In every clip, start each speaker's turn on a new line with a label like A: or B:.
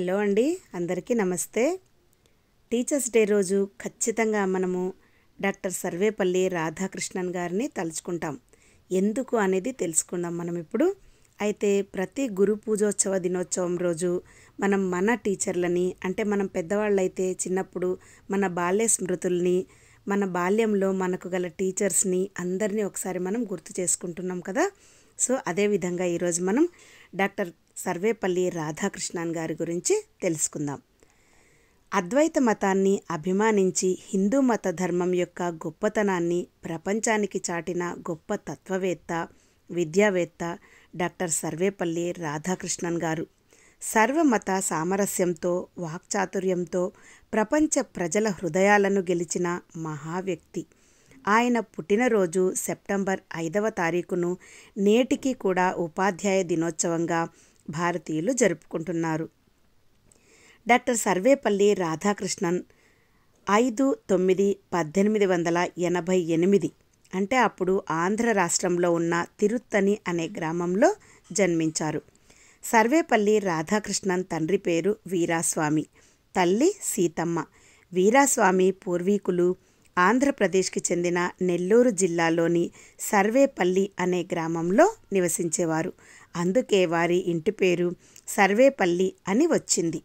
A: hello అండి అందరికీ నమస్తే టీచర్స్ డే రోజు ఖచ్చితంగా మనము డాక్టర్ సర్వేపల్లి రాధాకృష్ణన్ గారిని తలుచుకుంటాం ఎందుకు అనేది తెలుసుకుందాం మనం ఇప్పుడు అయితే ప్రతి గురు పూజోత్సవ దినోత్సవం రోజు మనం మన టీచర్లని అంటే మనం పెద్దవాళ్ళైతే చిన్నప్పుడు మన బాల్య స్మృతుల్ని మన బాల్యంలో మనకు గల టీచర్స్ని అందరినీ ఒకసారి మనం గుర్తు చేసుకుంటున్నాం కదా సో అదేవిధంగా ఈరోజు మనం డాక్టర్ సర్వేపల్లి రాధాకృష్ణన్ గారి గురించి తెలుసుకుందాం అద్వైత మతాన్ని అభిమానించి హిందూ మత ధర్మం యొక్క గొప్పతనాన్ని ప్రపంచానికి చాటిన గొప్ప తత్వవేత్త విద్యావేత్త డాక్టర్ సర్వేపల్లి రాధాకృష్ణన్ గారు సర్వమత సామరస్యంతో వాక్చాతుర్యంతో ప్రపంచ ప్రజల హృదయాలను గెలిచిన మహావ్యక్తి ఆయన పుట్టినరోజు సెప్టెంబర్ ఐదవ తారీఖును నేటికి కూడా ఉపాధ్యాయ దినోత్సవంగా భారతీయులు జరుపుకుంటున్నారు డాక్టర్ సర్వేపల్లి రాధాకృష్ణన్ ఐదు తొమ్మిది పద్దెనిమిది వందల ఎనభై ఎనిమిది అంటే అప్పుడు ఆంధ్ర రాష్ట్రంలో ఉన్న తిరుత్తని అనే గ్రామంలో జన్మించారు సర్వేపల్లి రాధాకృష్ణన్ తండ్రి పేరు వీరాస్వామి తల్లి సీతమ్మ వీరాస్వామి పూర్వీకులు ఆంధ్రప్రదేశ్కి చెందిన నెల్లూరు జిల్లాలోని సర్వేపల్లి అనే గ్రామంలో నివసించేవారు అందుకే వారి ఇంటి పేరు సర్వేపల్లి అని వచ్చింది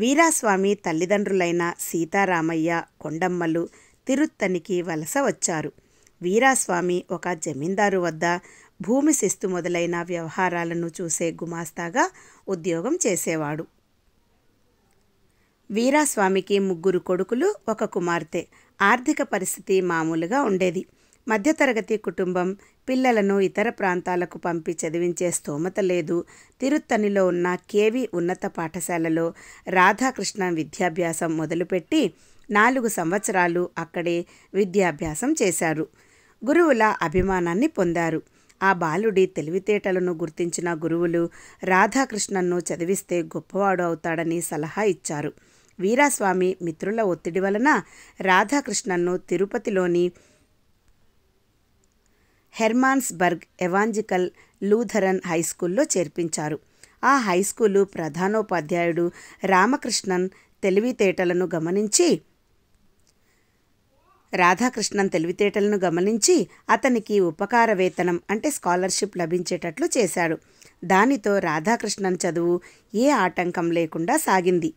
A: వీరాస్వామి తల్లిదండ్రులైన సీతారామయ్య కొండమ్మలు తిరుత్తనికి వలస వచ్చారు వీరాస్వామి ఒక జమీందారు వద్ద భూమి శిస్తు మొదలైన వ్యవహారాలను చూసే గుమాస్తాగా ఉద్యోగం చేసేవాడు వీరాస్వామికి ముగ్గురు కొడుకులు ఒక కుమార్తె ఆర్థిక పరిస్థితి మామూలుగా ఉండేది మధ్యతరగతి కుటుంబం పిల్లలను ఇతర ప్రాంతాలకు పంపి చదివించే స్తోమత లేదు తిరుత్తనిలో ఉన్న కేవి ఉన్నత పాఠశాలలో రాధాకృష్ణ విద్యాభ్యాసం మొదలుపెట్టి నాలుగు సంవత్సరాలు అక్కడే విద్యాభ్యాసం చేశారు గురువుల అభిమానాన్ని పొందారు ఆ బాలుడి తెలివితేటలను గుర్తించిన గురువులు రాధాకృష్ణన్ను చదివిస్తే గొప్పవాడు అవుతాడని సలహా ఇచ్చారు వీరాస్వామి మిత్రుల ఒత్తిడి వలన రాధాకృష్ణన్ను తిరుపతిలోని హెర్మాన్స్బర్గ్ ఎవాంజికల్ లూథరన్ హైస్కూల్లో చేర్పించారు ఆ హైస్కూలు ప్రధానోపాధ్యాయుడు రామకృష్ణన్ తెలివితేటలను గమనించి రాధాకృష్ణన్ తెలివితేటలను గమనించి అతనికి ఉపకార వేతనం అంటే స్కాలర్షిప్ లభించేటట్లు చేశాడు దానితో రాధాకృష్ణన్ చదువు ఏ ఆటంకం లేకుండా సాగింది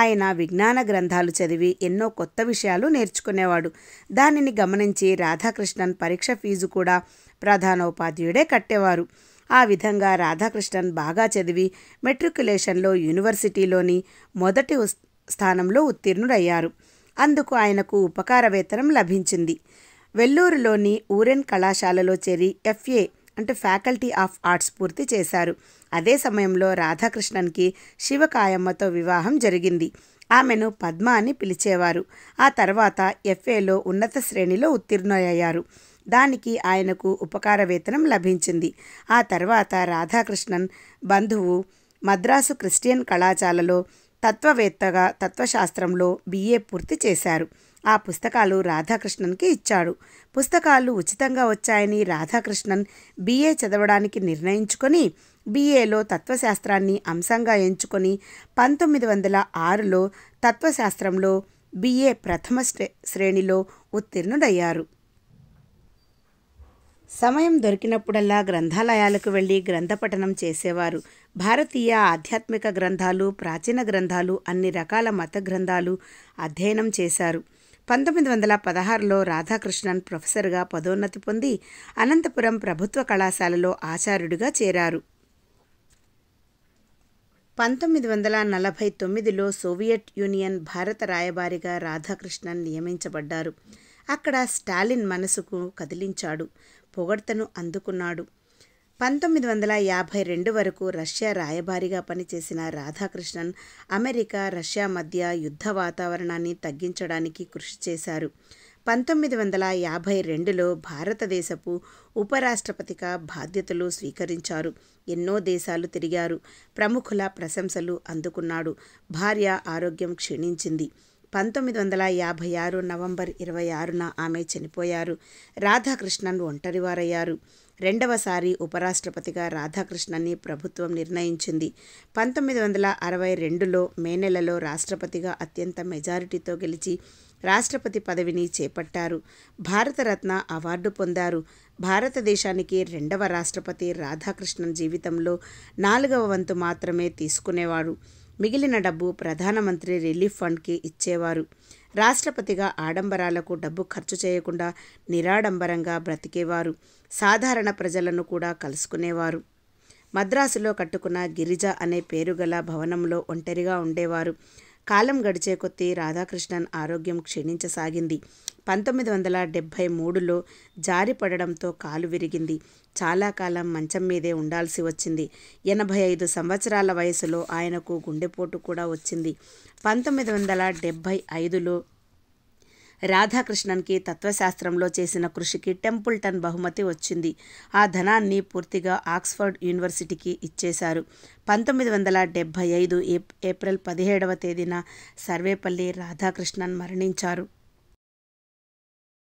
A: ఆయన విజ్ఞాన గ్రంథాలు చదివి ఎన్నో కొత్త విషయాలు నేర్చుకునేవాడు దానిని గమనించి రాధాకృష్ణన్ పరీక్ష ఫీజు కూడా ప్రధానోపాధ్యుడే కట్టేవారు ఆ విధంగా రాధాకృష్ణన్ బాగా చదివి మెట్రికులేషన్లో యూనివర్సిటీలోని మొదటి స్థానంలో ఉత్తీర్ణుడయ్యారు అందుకు ఆయనకు ఉపకారవేతనం లభించింది వెల్లూరులోని ఊరెన్ కళాశాలలో చేరి ఎఫ్ఏ అంటే ఫ్యాకల్టీ ఆఫ్ ఆర్ట్స్ పూర్తి చేశారు అదే సమయంలో రాధాకృష్ణన్కి శివకాయమ్మతో వివాహం జరిగింది ఆమెను పద్మ అని పిలిచేవారు ఆ తర్వాత ఎఫ్ఏలో ఉన్నత శ్రేణిలో ఉత్తీర్ణులయ్యారు దానికి ఆయనకు ఉపకార వేతనం లభించింది ఆ తర్వాత రాధాకృష్ణన్ బంధువు మద్రాసు క్రిస్టియన్ కళాశాలలో తత్వవేత్తగా తత్వశాస్త్రంలో బిఏ పూర్తి చేశారు ఆ పుస్తకాలు రాధాకృష్ణన్కి ఇచ్చాడు పుస్తకాలు ఉచితంగా వచ్చాయని రాధాకృష్ణన్ బిఏ చదవడానికి నిర్ణయించుకొని బిఏలో తత్వశాస్త్రాన్ని అంశంగా ఎంచుకొని పంతొమ్మిది వందల ఆరులో తత్వశాస్త్రంలో బిఏ ప్రథమ శ్రేణిలో ఉత్తీర్ణుడయ్యారు సమయం దొరికినప్పుడల్లా గ్రంథాలయాలకు వెళ్ళి గ్రంథపఠనం చేసేవారు భారతీయ ఆధ్యాత్మిక గ్రంథాలు ప్రాచీన గ్రంథాలు అన్ని రకాల మత గ్రంథాలు అధ్యయనం చేశారు పంతొమ్మిది వందల పదహారులో రాధాకృష్ణన్ ప్రొఫెసర్గా పదోన్నతి పొంది అనంతపురం ప్రభుత్వ కళాశాలలో ఆచార్యుడిగా చేరారు పంతొమ్మిది వందల నలభై తొమ్మిదిలో సోవియట్ యూనియన్ భారత రాయబారిగా రాధాకృష్ణన్ నియమించబడ్డారు అక్కడ స్టాలిన్ మనసుకు కదిలించాడు పొగడ్తను అందుకున్నాడు పంతొమ్మిది వందల యాభై రెండు వరకు రష్యా రాయబారిగా పనిచేసిన రాధాకృష్ణన్ అమెరికా రష్యా మధ్య యుద్ధ వాతావరణాన్ని తగ్గించడానికి కృషి చేశారు పంతొమ్మిది వందల యాభై రెండులో భారతదేశపు ఉపరాష్ట్రపతిగా బాధ్యతలు స్వీకరించారు ఎన్నో దేశాలు తిరిగారు ప్రముఖుల ప్రశంసలు అందుకున్నాడు భార్య ఆరోగ్యం క్షీణించింది పంతొమ్మిది వందల యాభై ఆరు నవంబర్ ఇరవై ఆరున ఆమె చనిపోయారు రాధాకృష్ణన్ ఒంటరివారయ్యారు రెండవసారి ఉపరాష్ట్రపతిగా రాధాకృష్ణన్ని ప్రభుత్వం నిర్ణయించింది పంతొమ్మిది వందల అరవై రెండులో మే నెలలో రాష్ట్రపతిగా అత్యంత మెజారిటీతో గెలిచి రాష్ట్రపతి పదవిని చేపట్టారు భారతరత్న అవార్డు పొందారు భారతదేశానికి రెండవ రాష్ట్రపతి రాధాకృష్ణన్ జీవితంలో నాలుగవ వంతు మాత్రమే తీసుకునేవాడు మిగిలిన డబ్బు ప్రధానమంత్రి రిలీఫ్ ఫండ్కి ఇచ్చేవారు రాష్ట్రపతిగా ఆడంబరాలకు డబ్బు ఖర్చు చేయకుండా నిరాడంబరంగా బ్రతికేవారు సాధారణ ప్రజలను కూడా కలుసుకునేవారు మద్రాసులో కట్టుకున్న గిరిజ అనే పేరుగల భవనంలో ఒంటరిగా ఉండేవారు కాలం గడిచే కొద్దీ రాధాకృష్ణన్ ఆరోగ్యం క్షీణించసాగింది పంతొమ్మిది వందల డెబ్భై మూడులో జారిపడడంతో కాలు విరిగింది చాలా కాలం మంచం మీదే ఉండాల్సి వచ్చింది ఎనభై ఐదు సంవత్సరాల వయసులో ఆయనకు గుండెపోటు కూడా వచ్చింది పంతొమ్మిది వందల డెబ్భై ఐదులో రాధాకృష్ణన్కి తత్వశాస్త్రంలో చేసిన కృషికి టెంపుల్టన్ బహుమతి వచ్చింది ఆ ధనాన్ని పూర్తిగా ఆక్స్ఫర్డ్ యూనివర్సిటీకి ఇచ్చేశారు పంతొమ్మిది వందల డెబ్భై ఐదు ఏప్రిల్ పదిహేడవ తేదీన సర్వేపల్లి రాధాకృష్ణన్ మరణించారు